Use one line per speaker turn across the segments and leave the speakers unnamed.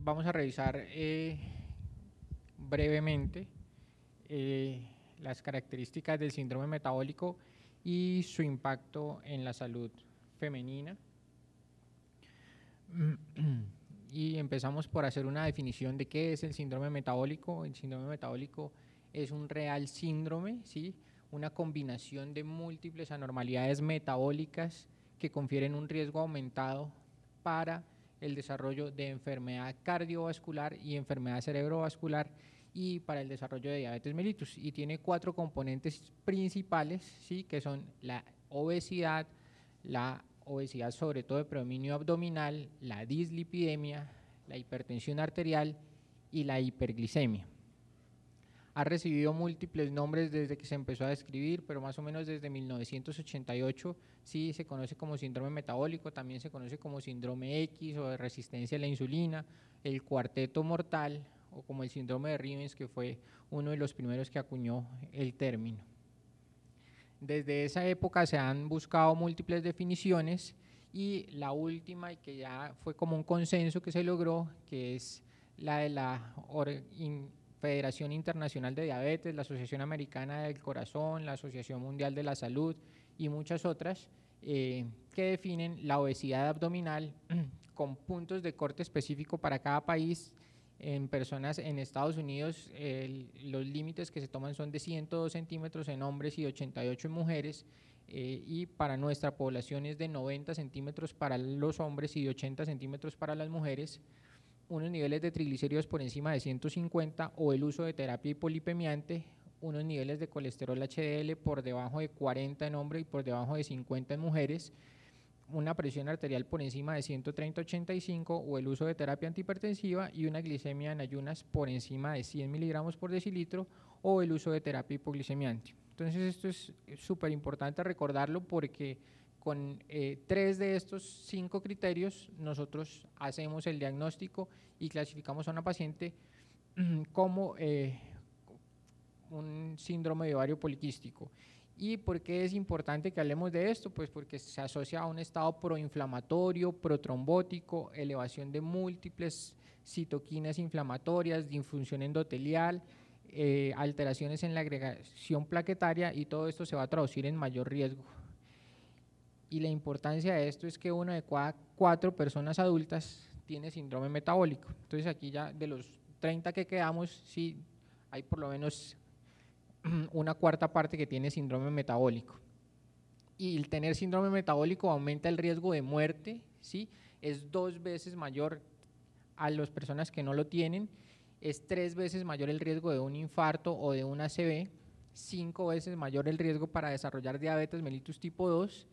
vamos a revisar eh, brevemente eh, las características del síndrome metabólico y su impacto en la salud femenina. Y empezamos por hacer una definición de qué es el síndrome metabólico. El síndrome metabólico es un real síndrome, ¿sí? una combinación de múltiples anormalidades metabólicas que confieren un riesgo aumentado para el desarrollo de enfermedad cardiovascular y enfermedad cerebrovascular y para el desarrollo de diabetes mellitus. Y tiene cuatro componentes principales, ¿sí? que son la obesidad, la obesidad sobre todo de predominio abdominal, la dislipidemia, la hipertensión arterial y la hiperglicemia. Ha recibido múltiples nombres desde que se empezó a describir, pero más o menos desde 1988 sí se conoce como síndrome metabólico, también se conoce como síndrome X o de resistencia a la insulina, el cuarteto mortal o como el síndrome de Rivens, que fue uno de los primeros que acuñó el término. Desde esa época se han buscado múltiples definiciones y la última y que ya fue como un consenso que se logró, que es la de la Federación Internacional de Diabetes, la Asociación Americana del Corazón, la Asociación Mundial de la Salud y muchas otras eh, que definen la obesidad abdominal con puntos de corte específico para cada país. En personas en Estados Unidos los límites que se toman son de 102 centímetros en hombres y 88 en mujeres eh, y para nuestra población es de 90 centímetros para los hombres y de 80 centímetros para las mujeres unos niveles de triglicéridos por encima de 150 o el uso de terapia hipolipemiante, unos niveles de colesterol HDL por debajo de 40 en hombres y por debajo de 50 en mujeres, una presión arterial por encima de 130-85 o el uso de terapia antihipertensiva y una glicemia en ayunas por encima de 100 miligramos por decilitro o el uso de terapia hipoglicemiante. Entonces esto es súper importante recordarlo porque con eh, tres de estos cinco criterios nosotros hacemos el diagnóstico y clasificamos a una paciente mm, como eh, un síndrome de ovario poliquístico. ¿Y por qué es importante que hablemos de esto? Pues porque se asocia a un estado proinflamatorio, protrombótico, elevación de múltiples citoquinas inflamatorias, disfunción endotelial, eh, alteraciones en la agregación plaquetaria y todo esto se va a traducir en mayor riesgo y la importancia de esto es que una de cada cuatro personas adultas tiene síndrome metabólico. Entonces aquí ya de los 30 que quedamos, sí hay por lo menos una cuarta parte que tiene síndrome metabólico. Y el tener síndrome metabólico aumenta el riesgo de muerte, ¿sí? es dos veces mayor a las personas que no lo tienen, es tres veces mayor el riesgo de un infarto o de un ACV, cinco veces mayor el riesgo para desarrollar diabetes mellitus tipo 2,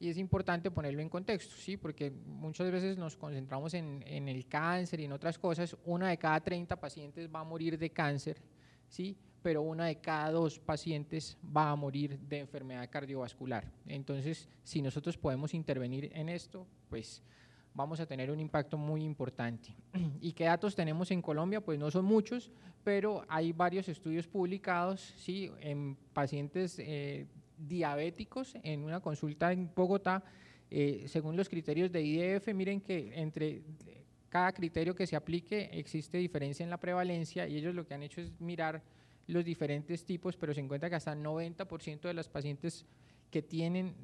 y es importante ponerlo en contexto, ¿sí? porque muchas veces nos concentramos en, el cáncer y en otras cosas. Una de cada 30 pacientes va a morir de cáncer, ¿sí? pero una de cada dos pacientes va a morir de enfermedad cardiovascular. Entonces, si nosotros podemos intervenir en esto, pues vamos a tener un impacto muy importante. ¿Y qué datos tenemos en Colombia? Pues no son muchos, pero hay varios estudios publicados ¿sí? en pacientes eh, diabéticos en una consulta en Bogotá, eh, según los criterios de IDF, miren que entre cada criterio que se aplique existe diferencia en la prevalencia y ellos lo que han hecho es mirar los diferentes tipos, pero se encuentra que hasta el 90% de las pacientes que tienen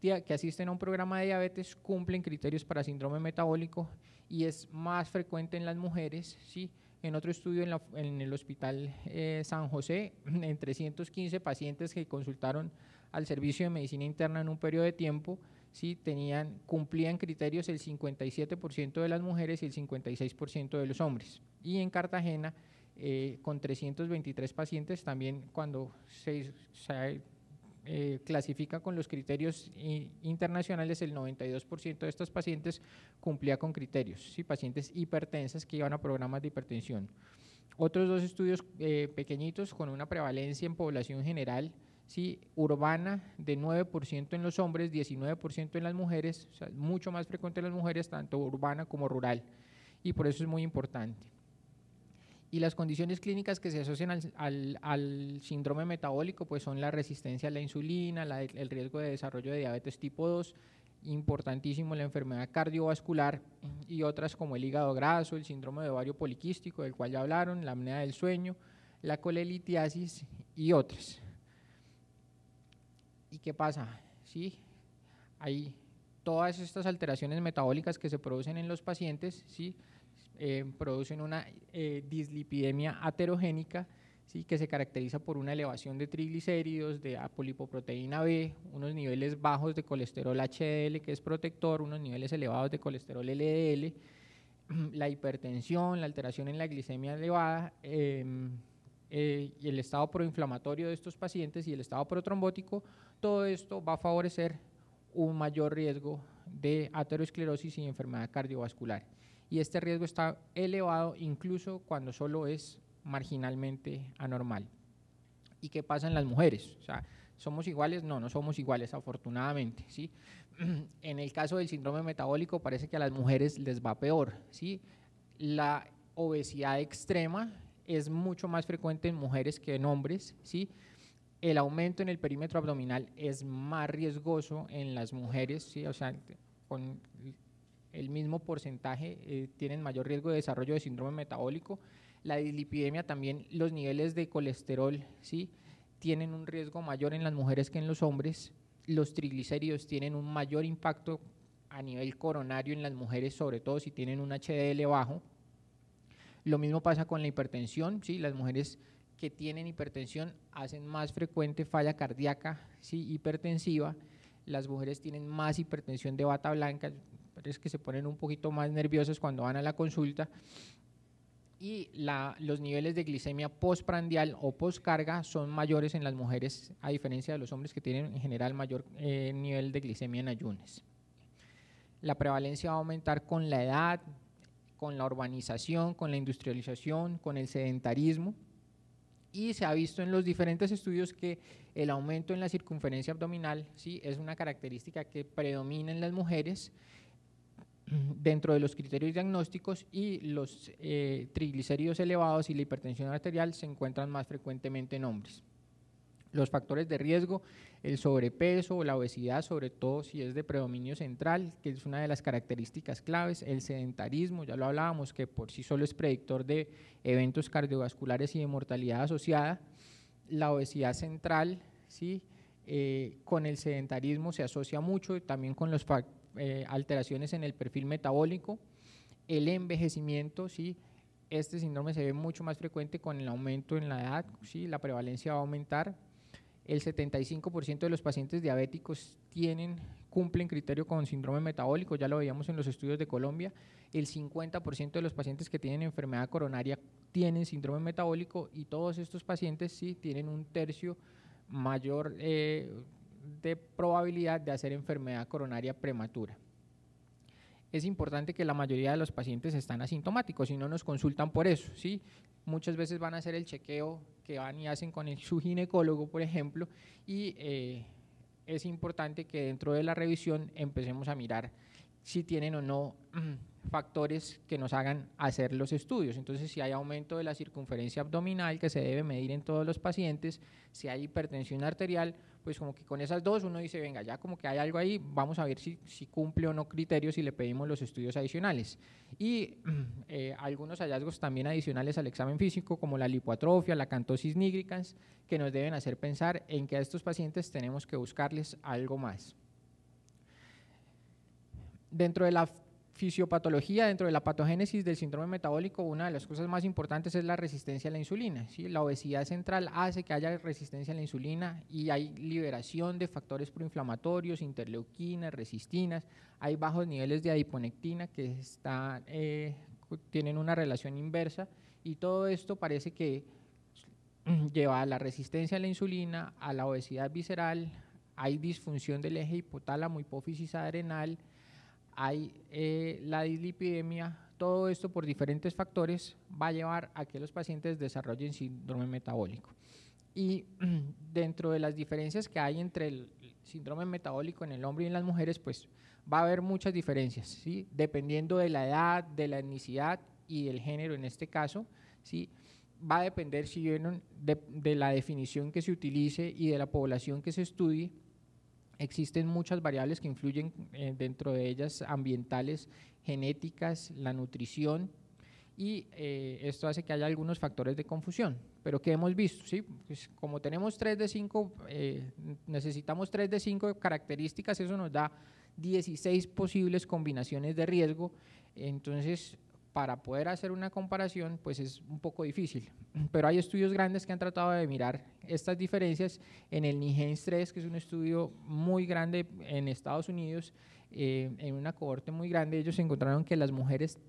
que asisten a un programa de diabetes cumplen criterios para síndrome metabólico y es más frecuente en las mujeres, ¿sí? En otro estudio en, el Hospital eh, San José, en 315 pacientes que consultaron al servicio de medicina interna en un periodo de tiempo, ¿sí? Tenían, cumplían criterios el 57% de las mujeres y el 56% de los hombres. Y en Cartagena, eh, con 323 pacientes, también cuando se, eh, clasifica con los criterios internacionales, el 92% de estos pacientes cumplía con criterios, ¿sí? pacientes hipertensas que iban a programas de hipertensión. Otros dos estudios eh, pequeñitos con una prevalencia en población general ¿sí? urbana de 9% en los hombres, 19% en las mujeres, o sea, mucho más frecuente en las mujeres, tanto urbana como rural. Y por eso es muy importante. Y las condiciones clínicas que se asocian al, síndrome metabólico pues son la resistencia a la insulina, el riesgo de desarrollo de diabetes tipo 2, importantísimo la enfermedad cardiovascular y otras como el hígado graso, el síndrome de ovario poliquístico del cual ya hablaron, la apnea del sueño, la colelitiasis y otras. ¿Y qué pasa? ¿Sí? Hay todas estas alteraciones metabólicas que se producen en los pacientes, ¿sí? Eh, producen una eh, dislipidemia aterogénica, ¿sí? que se caracteriza por una elevación de triglicéridos, de apolipoproteína B, unos niveles bajos de colesterol HDL, que es protector, unos niveles elevados de colesterol LDL, la hipertensión, la alteración en la glicemia elevada, em, eh, y el estado proinflamatorio de estos pacientes y el estado protrombótico todo esto va a favorecer un mayor riesgo de aterosclerosis y enfermedad cardiovascular. Y este riesgo está elevado incluso cuando solo es marginalmente anormal. ¿Y qué pasa en las mujeres? sea, ¿somos iguales? No, no somos iguales, afortunadamente. ¿sí? En el caso del síndrome metabólico parece que a las mujeres les va peor. ¿sí? La obesidad extrema es mucho más frecuente en mujeres que en hombres. ¿sí? el aumento en el perímetro abdominal es más riesgoso en las mujeres, ¿sí? o sea, con el mismo porcentaje eh, tienen mayor riesgo de desarrollo de síndrome metabólico. La dislipidemia también, los niveles de colesterol, ¿sí? tienen un riesgo mayor en las mujeres que en los hombres. Los triglicéridos tienen un mayor impacto a nivel coronario en las mujeres, sobre todo si tienen un HDL bajo. Lo mismo pasa con la hipertensión, ¿sí? las mujeres que tienen hipertensión hacen más frecuente falla cardíaca sí, hipertensiva, las mujeres tienen más hipertensión de bata blanca, es que se ponen un poquito más nerviosas cuando van a la consulta, y los niveles de glicemia postprandial o postcarga son mayores en las mujeres, a diferencia de los hombres que tienen en general mayor eh, nivel de glicemia en ayunas. La prevalencia va a aumentar con la edad, con la urbanización, con la industrialización, con el sedentarismo y se ha visto en los diferentes estudios que el aumento en la circunferencia abdominal ¿sí? es una característica que predomina en las mujeres dentro de los criterios diagnósticos y los eh, triglicéridos elevados y la hipertensión arterial se encuentran más frecuentemente en hombres. Los factores de riesgo, el sobrepeso, la obesidad, sobre todo si es de predominio central, que es una de las características claves, el sedentarismo, ya lo hablábamos, que por sí solo es predictor de eventos cardiovasculares y de mortalidad asociada, la obesidad central, ¿sí? Eh, con el sedentarismo se asocia mucho, también con las eh, alteraciones en el perfil metabólico, el envejecimiento, ¿sí? este síndrome se ve mucho más frecuente con el aumento en la edad, ¿sí? la prevalencia va a aumentar, el 75% de los pacientes diabéticos tienen, cumplen criterio con síndrome metabólico, ya lo veíamos en los estudios de Colombia, el 50% de los pacientes que tienen enfermedad coronaria tienen síndrome metabólico y todos estos pacientes sí tienen un tercio mayor eh, de probabilidad de hacer enfermedad coronaria prematura es importante que la mayoría de los pacientes están asintomáticos y no nos consultan por eso, ¿sí? Muchas veces van a hacer el chequeo que van y hacen con el, su ginecólogo, por ejemplo, y eh, es importante que dentro de la revisión empecemos a mirar si tienen o no mm, factores que nos hagan hacer los estudios. Entonces, si hay aumento de la circunferencia abdominal que se debe medir en todos los pacientes, si hay hipertensión arterial pues como que con esas dos uno dice, venga, ya como que hay algo ahí, vamos a ver si, cumple o no criterios y le pedimos los estudios adicionales. Y eh, algunos hallazgos también adicionales al examen físico, como la lipoatrofia, la cantosis nigricans, que nos deben hacer pensar en que a estos pacientes tenemos que buscarles algo más. Dentro de la fisiopatología dentro de la patogénesis del síndrome metabólico, una de las cosas más importantes es la resistencia a la insulina. La obesidad central hace que haya resistencia a la insulina y hay liberación de factores proinflamatorios, interleuquinas, resistinas, hay bajos niveles de adiponectina que eh, tienen una relación inversa y todo esto parece que lleva a la resistencia a la insulina, a la obesidad visceral, hay disfunción del eje hipotálamo-hipófisis adrenal, hay eh, la dislipidemia, todo esto por diferentes factores va a llevar a que los pacientes desarrollen síndrome metabólico. Y dentro de las diferencias que hay entre el síndrome metabólico en el hombre y en las mujeres, pues va a haber muchas diferencias, ¿sí? dependiendo de la edad, de la etnicidad y del género en este caso. ¿sí? Va a depender si de, de la definición que se utilice y de la población que se estudie Existen muchas variables que influyen eh, dentro de ellas ambientales, genéticas, la nutrición y eh, esto hace que haya algunos factores de confusión. Pero que hemos visto, ¿sí? Pues, como tenemos 3 de 5, eh, necesitamos 3 de 5 características, eso nos da 16 posibles combinaciones de riesgo. Entonces, para poder hacer una comparación, pues es un poco difícil. Pero hay estudios grandes que han tratado de mirar estas diferencias. En el NIGENS 3, que es un estudio muy grande en Estados Unidos, eh, en una cohorte muy grande, ellos encontraron que en las mujeres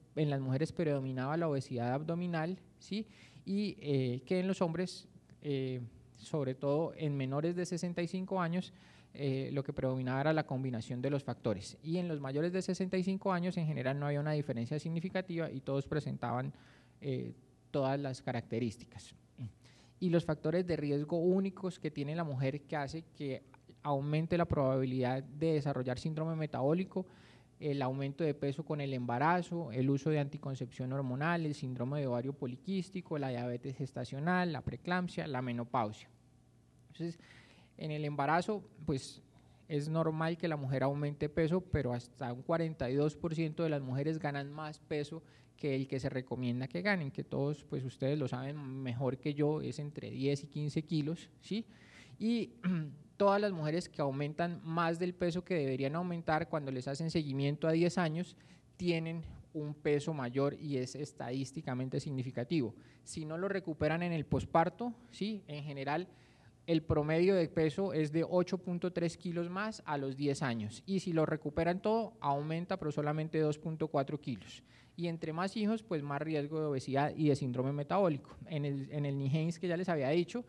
predominaba la obesidad abdominal, ¿sí? Y eh, que en los hombres, eh, sobre todo en menores de 65 años, eh, lo que predominaba era la combinación de los factores. Y en los mayores de 65 años en general no había una diferencia significativa y todos presentaban eh, todas las características. Y los factores de riesgo únicos que tiene la mujer que hace que aumente la probabilidad de desarrollar síndrome metabólico, el aumento de peso con el embarazo, el uso de anticoncepción hormonal, el síndrome de ovario poliquístico, la diabetes gestacional, la preeclampsia, la menopausia. Entonces, en el embarazo, pues es normal que la mujer aumente peso, pero hasta un 42% de las mujeres ganan más peso que el que se recomienda que ganen, que todos, pues ustedes lo saben mejor que yo, es entre 10 y 15 kilos, ¿sí? Y todas las mujeres que aumentan más del peso que deberían aumentar cuando les hacen seguimiento a 10 años, tienen un peso mayor y es estadísticamente significativo. Si no lo recuperan en el posparto, ¿sí? En general, el promedio de peso es de 8.3 kilos más a los 10 años. Y si lo recuperan todo, aumenta, pero solamente 2.4 kilos. Y entre más hijos, pues más riesgo de obesidad y de síndrome metabólico. En el, en que ya les había dicho,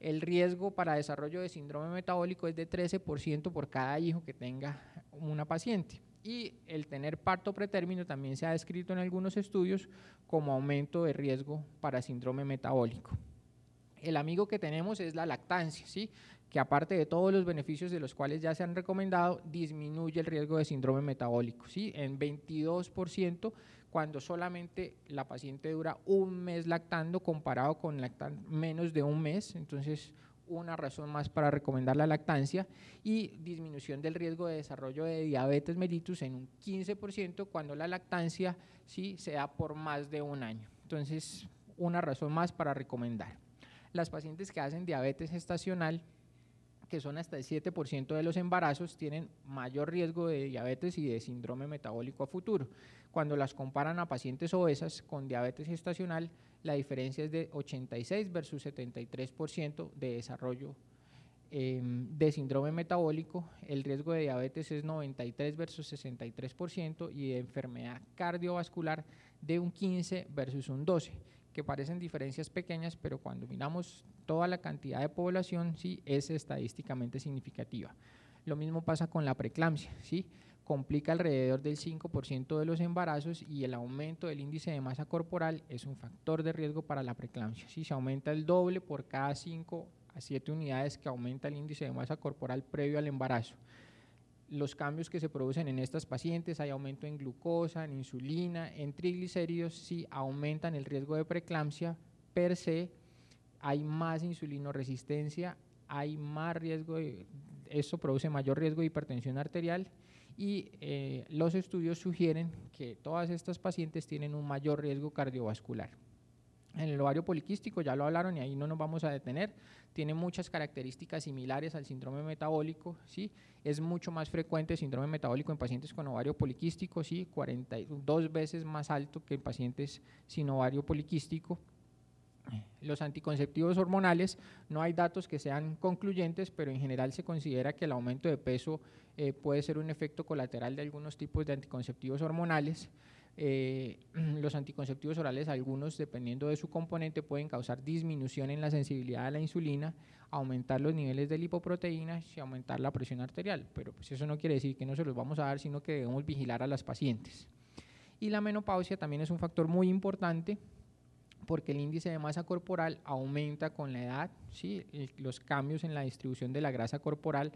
el riesgo para desarrollo de síndrome metabólico es de 13% por cada hijo que tenga una paciente. Y el tener parto pretérmino también se ha descrito en algunos estudios como aumento de riesgo para síndrome metabólico. El amigo que tenemos es la lactancia, ¿sí? que aparte de todos los beneficios de los cuales ya se han recomendado, disminuye el riesgo de síndrome metabólico, ¿sí? en 22% cuando solamente la paciente dura un mes lactando comparado con menos de un mes, entonces una razón más para recomendar la lactancia y disminución del riesgo de desarrollo de diabetes mellitus en un 15% cuando la lactancia sí se da por más de un año. Entonces, una razón más para recomendar las pacientes que hacen diabetes gestacional, que son hasta el 7% de los embarazos, tienen mayor riesgo de diabetes y de síndrome metabólico a futuro. Cuando las comparan a pacientes obesas con diabetes gestacional, la diferencia es de 86 versus 73% de desarrollo em, de síndrome metabólico. El riesgo de diabetes es 93 versus 63% y de enfermedad cardiovascular de un 15 versus un 12 que parecen diferencias pequeñas, pero cuando miramos toda la cantidad de población, sí, es estadísticamente significativa. Lo mismo pasa con la preeclampsia, ¿sí? complica alrededor del 5% de los embarazos y el aumento del índice de masa corporal es un factor de riesgo para la preeclampsia. Si se aumenta el doble por cada 5 a 7 unidades que aumenta el índice de masa corporal previo al embarazo los cambios que se producen en estas pacientes, hay aumento en glucosa, en insulina, en triglicéridos, si aumentan el riesgo de preeclampsia per se, hay más insulinoresistencia, hay más riesgo, esto eso produce mayor riesgo de hipertensión arterial y eh, los estudios sugieren que todas estas pacientes tienen un mayor riesgo cardiovascular. En el ovario poliquístico, ya lo hablaron y ahí no nos vamos a detener, tiene muchas características similares al síndrome metabólico, ¿sí? es mucho más frecuente el síndrome metabólico en pacientes con ovario poliquístico, ¿sí? 42 veces más alto que en pacientes sin ovario poliquístico. Los anticonceptivos hormonales, no hay datos que sean concluyentes, pero en general se considera que el aumento de peso eh, puede ser un efecto colateral de algunos tipos de anticonceptivos hormonales. Eh, los anticonceptivos orales, algunos, dependiendo de su componente, pueden causar disminución en la sensibilidad a la insulina, aumentar los niveles de lipoproteínas y aumentar la presión arterial. Pero pues eso no quiere decir que no se los vamos a dar, sino que debemos vigilar a las pacientes. Y la menopausia también es un factor muy importante porque el índice de masa corporal aumenta con la edad, ¿sí? los cambios en la distribución de la grasa corporal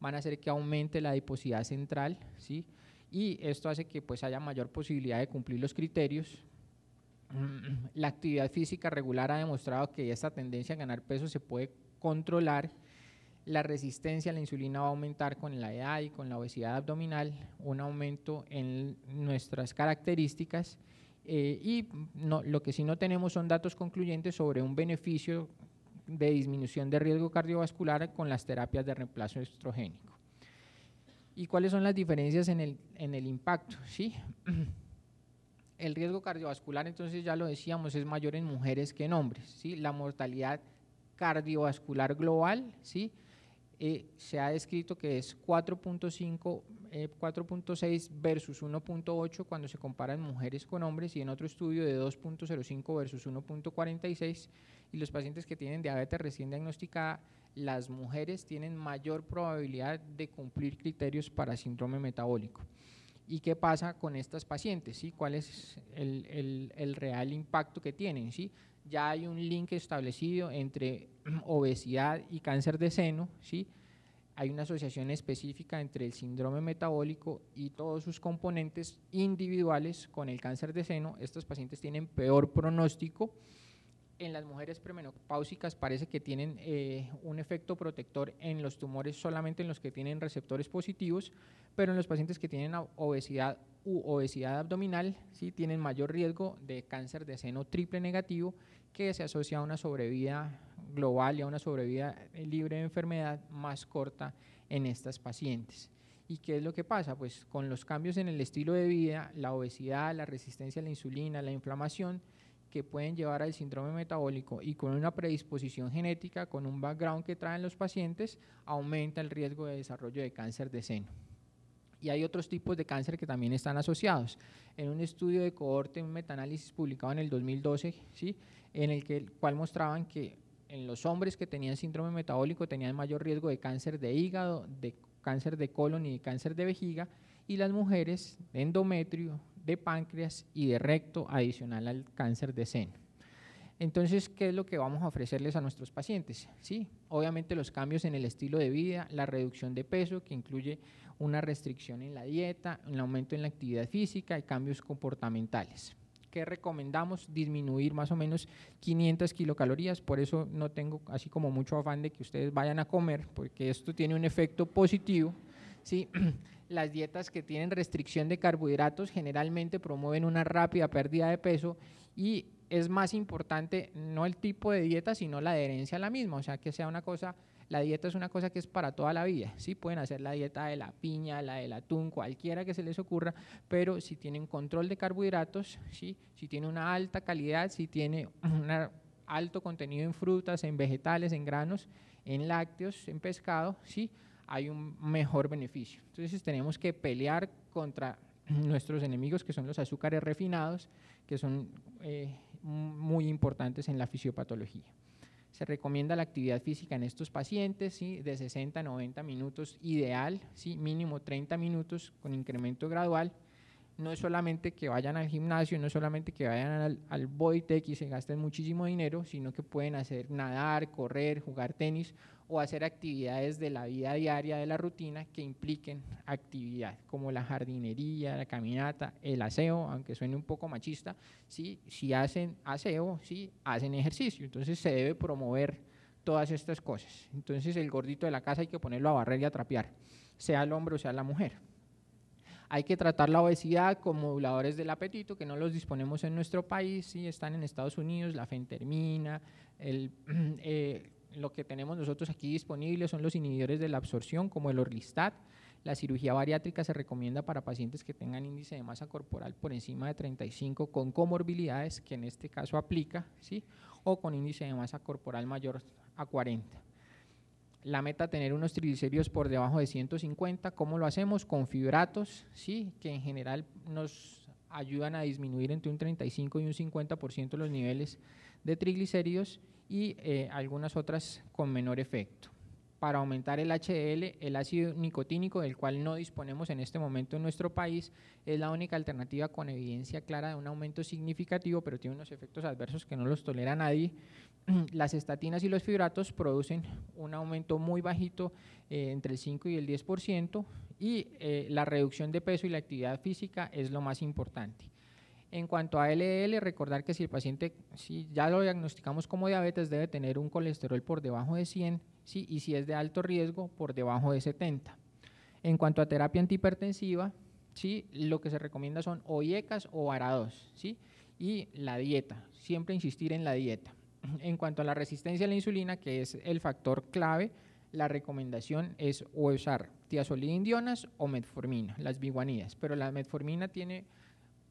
van a hacer que aumente la adiposidad central, ¿sí? y esto hace que pues haya mayor posibilidad de cumplir los criterios. Mm, la actividad física regular ha demostrado que esta tendencia a ganar peso se puede controlar. La resistencia a la insulina va a aumentar con la edad y con la obesidad abdominal, un aumento en nuestras características. Eh, y no, lo que sí no tenemos son datos concluyentes sobre un beneficio de disminución de riesgo cardiovascular con las terapias de reemplazo estrogénico y cuáles son las diferencias en el, impacto. ¿sí? El riesgo cardiovascular, entonces ya lo decíamos, es mayor en mujeres que en hombres. ¿sí? La mortalidad cardiovascular global, ¿sí? se ha descrito que es 4.5, 4.6 eh, versus 1.8 cuando se comparan mujeres con hombres y en otro estudio de 2.05 versus 1.46 y los pacientes que tienen diabetes recién diagnosticada, las mujeres tienen mayor probabilidad de cumplir criterios para síndrome metabólico. ¿Y qué pasa con estas pacientes? ¿sí? ¿Cuál es el, el, el real impacto que tienen? ¿sí? ya hay un link establecido entre obesidad y cáncer de seno, ¿sí? hay una asociación específica entre el síndrome metabólico y todos sus componentes individuales con el cáncer de seno. Estos pacientes tienen peor pronóstico en las mujeres premenopáusicas parece que tienen eh, un efecto protector en los tumores solamente en los que tienen receptores positivos, pero en los pacientes que tienen obesidad u obesidad abdominal ¿sí? tienen mayor riesgo de cáncer de seno triple negativo que se asocia a una sobrevida global y a una sobrevida eh, libre de enfermedad más corta en estas pacientes. ¿Y qué es lo que pasa? Pues con los cambios en el estilo de vida, la obesidad, la resistencia a la insulina, la inflamación, que pueden llevar al síndrome metabólico y con una predisposición genética, con un background que traen los pacientes, aumenta el riesgo de desarrollo de cáncer de seno. Y hay otros tipos de cáncer que también están asociados. En un estudio de cohorte, un metaanálisis publicado en el 2012, ¿sí? en el que, cual mostraban que en los hombres que tenían síndrome metabólico tenían mayor riesgo de cáncer de hígado, de cáncer de colon y de cáncer de vejiga, y las mujeres de endometrio, de páncreas y de recto adicional al cáncer de seno. Entonces, ¿qué es lo que vamos a ofrecerles a nuestros pacientes? Sí, obviamente los cambios en el estilo de vida, la reducción de peso, que incluye una restricción en la dieta, un aumento en la actividad física y cambios comportamentales. ¿Qué recomendamos? Disminuir más o menos 500 kilocalorías, por eso no tengo así como mucho afán de que ustedes vayan a comer, porque esto tiene un efecto positivo ¿sí? Las dietas que tienen restricción de carbohidratos generalmente promueven una rápida pérdida de peso y es más importante no el tipo de dieta, sino la adherencia a la misma, o sea, que sea una cosa la dieta es una cosa que es para toda la vida, ¿sí? Pueden hacer la dieta de la piña, la del atún, cualquiera que se les ocurra, pero si tienen control de carbohidratos, ¿sí? Si tiene una alta calidad, si tiene un alto contenido en frutas, en vegetales, en granos, en lácteos, en pescado, ¿sí? hay un mejor beneficio. Entonces tenemos que pelear contra nuestros enemigos, que son los azúcares refinados, que son eh, muy importantes en la fisiopatología. Se recomienda la actividad física en estos pacientes ¿sí? de 60 a 90 minutos ideal, ¿sí? mínimo 30 minutos con incremento gradual no es solamente que vayan al gimnasio, no es solamente que vayan al, al y se gasten muchísimo dinero, sino que pueden hacer nadar, correr, jugar tenis o hacer actividades de la vida diaria, de la rutina, que impliquen actividad, como la jardinería, la caminata, el aseo, aunque suene un poco machista, ¿sí? si hacen aseo, ¿sí? hacen ejercicio. Entonces se debe promover todas estas cosas. Entonces el gordito de la casa hay que ponerlo a barrer y a trapear, sea el hombre o sea la mujer. Hay que tratar la obesidad con moduladores del apetito, que no los disponemos en nuestro país, sí están en Estados Unidos, la fentermina, eh, lo que tenemos nosotros aquí disponible son los inhibidores de la absorción, como el Orlistat. La cirugía bariátrica se recomienda para pacientes que tengan índice de masa corporal por encima de 35 con comorbilidades, que en este caso aplica, ¿sí? o con índice de masa corporal mayor a 40 la meta tener unos triglicéridos por debajo de 150. ¿Cómo lo hacemos? Con fibratos, ¿sí? que en general nos ayudan a disminuir entre un 35 y un 50% los niveles de triglicéridos y eh, algunas otras con menor efecto para aumentar el HDL, el ácido nicotínico, del cual no disponemos en este momento en nuestro país, es la única alternativa con evidencia clara de un aumento significativo, pero tiene unos efectos adversos que no los tolera nadie. Las estatinas y los fibratos producen un aumento muy bajito, eh, entre el 5 y el 10%, y eh, la reducción de peso y la actividad física es lo más importante. En cuanto a LDL, recordar que si el paciente, si ya lo diagnosticamos como diabetes, debe tener un colesterol por debajo de 100 y si es de alto riesgo, por debajo de 70. En cuanto a terapia antihipertensiva, ¿sí? lo que se recomienda son o IECAS o varados, ¿sí? y la dieta, siempre insistir en la dieta. En cuanto a la resistencia a la insulina, que es el factor clave, la recomendación es usar tiazolidindionas o metformina, las biguanidas, pero la metformina tiene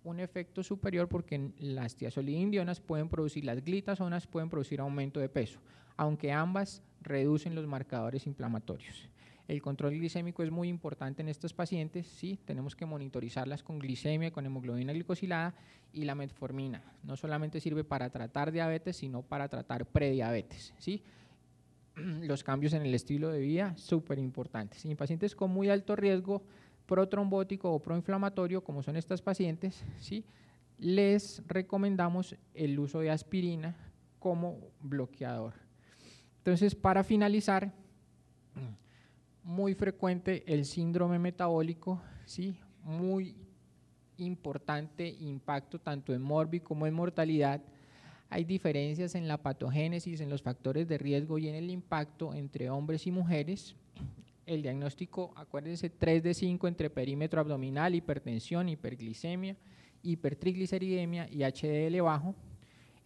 un efecto superior porque las tiazolidindionas pueden producir, las glitazonas pueden producir aumento de peso, aunque ambas reducen los marcadores inflamatorios. El control glicémico es muy importante en estos pacientes, sí, tenemos que monitorizarlas con glicemia, con hemoglobina glicosilada y la metformina. No solamente sirve para tratar diabetes, sino para tratar prediabetes, ¿sí? Los cambios en el estilo de vida, súper importantes. En pacientes con muy alto riesgo protrombótico o proinflamatorio, como son estas pacientes, ¿sí? les recomendamos el uso de aspirina como bloqueador entonces, para finalizar, muy frecuente el síndrome metabólico, ¿sí? muy importante impacto tanto en morbi como en mortalidad. Hay diferencias en la patogénesis, en los factores de riesgo y en el impacto entre hombres y mujeres. El diagnóstico, acuérdense, 3 de 5 entre perímetro abdominal, hipertensión, hiperglicemia, hipertrigliceridemia y HDL bajo.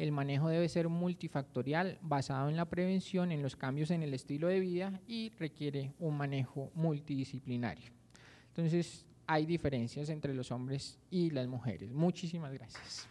El manejo debe ser multifactorial, basado en la prevención, en los cambios en el estilo de vida y requiere un manejo multidisciplinario. Entonces, hay diferencias entre los hombres y las mujeres. Muchísimas gracias.